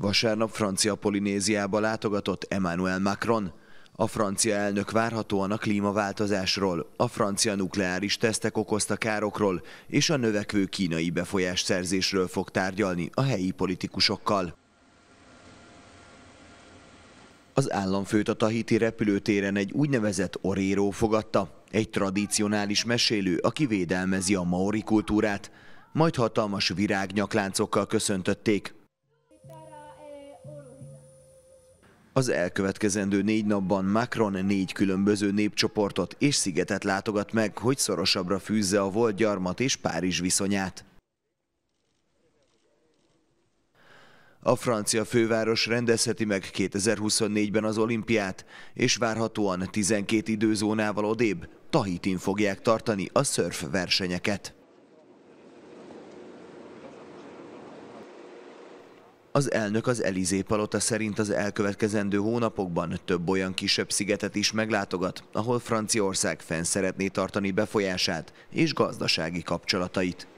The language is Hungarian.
Vasárnap francia polinéziába látogatott Emmanuel Macron. A francia elnök várhatóan a klímaváltozásról, a francia nukleáris tesztek okozta károkról és a növekvő kínai szerzésről fog tárgyalni a helyi politikusokkal. Az államfőt a Tahiti repülőtéren egy úgynevezett oréró fogadta, egy tradicionális mesélő, aki védelmezi a maori kultúrát. Majd hatalmas virágnyakláncokkal köszöntötték, Az elkövetkezendő négy napban Macron négy különböző népcsoportot és szigetet látogat meg, hogy szorosabbra fűzze a volt gyarmat és Párizs viszonyát. A francia főváros rendezheti meg 2024-ben az olimpiát, és várhatóan 12 időzónával odébb Tahitin fogják tartani a szörf versenyeket. Az elnök az Elizé palota szerint az elkövetkezendő hónapokban több olyan kisebb szigetet is meglátogat, ahol Franciaország fenn szeretné tartani befolyását és gazdasági kapcsolatait.